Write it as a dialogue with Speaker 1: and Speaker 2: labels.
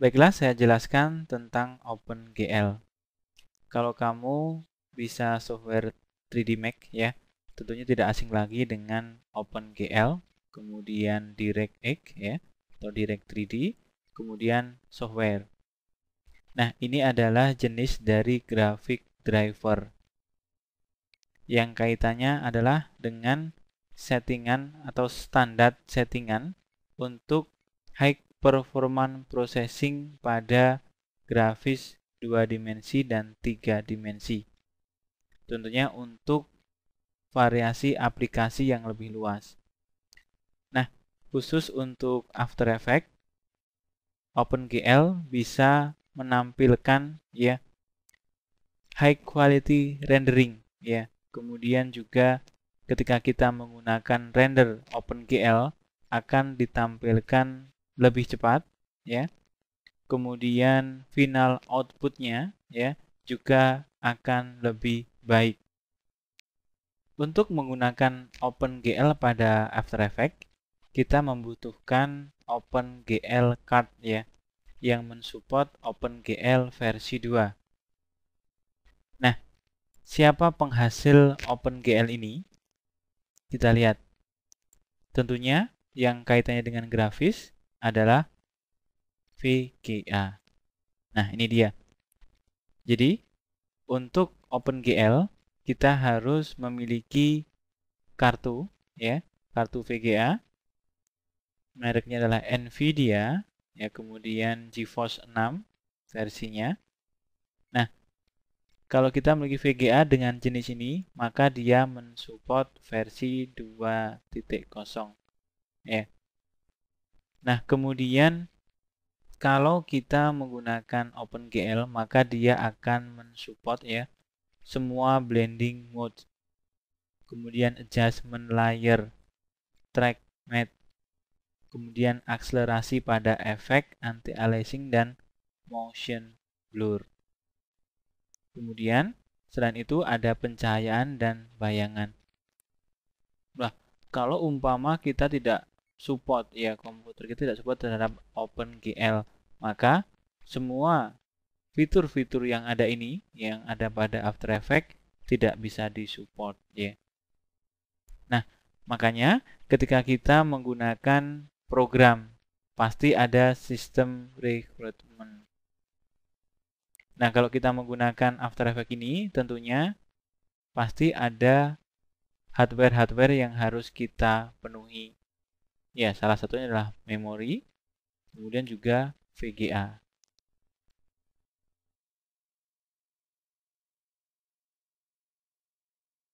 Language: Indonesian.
Speaker 1: Baiklah, saya jelaskan tentang OpenGL. Kalau kamu bisa software 3D Max ya, tentunya tidak asing lagi dengan OpenGL, kemudian DirectX ya, atau Direct 3D, kemudian software. Nah, ini adalah jenis dari grafik driver yang kaitannya adalah dengan settingan atau standar settingan untuk high performan processing pada grafis dua dimensi dan tiga dimensi. Tentunya untuk variasi aplikasi yang lebih luas. Nah, khusus untuk After Effects, OpenGL bisa menampilkan ya high quality rendering ya. Kemudian juga ketika kita menggunakan render OpenGL akan ditampilkan lebih cepat ya. Kemudian final outputnya ya juga akan lebih baik. Untuk menggunakan OpenGL pada After Effects, kita membutuhkan OpenGL card ya yang mensupport OpenGL versi 2. Nah, siapa penghasil OpenGL ini? Kita lihat. Tentunya yang kaitannya dengan grafis adalah VGA. Nah, ini dia. Jadi, untuk OpenGL kita harus memiliki kartu ya, kartu VGA. Mereknya adalah Nvidia, ya kemudian GeForce 6 versinya. Nah, kalau kita memiliki VGA dengan jenis ini, maka dia mensupport versi 2.0 ya. Nah, kemudian kalau kita menggunakan OpenGL, maka dia akan mensupport ya semua blending mode. Kemudian adjustment layer, track mat kemudian akselerasi pada efek, anti-aliasing dan motion blur. Kemudian selain itu ada pencahayaan dan bayangan. Nah, kalau umpama kita tidak support ya komputer kita tidak support terhadap OpenGL maka semua fitur-fitur yang ada ini yang ada pada After Effects tidak bisa disupport ya. Nah, makanya ketika kita menggunakan program pasti ada sistem recruitment. Nah, kalau kita menggunakan After Effects ini tentunya pasti ada hardware-hardware yang harus kita penuhi Ya, salah satunya adalah memori, kemudian juga VGA.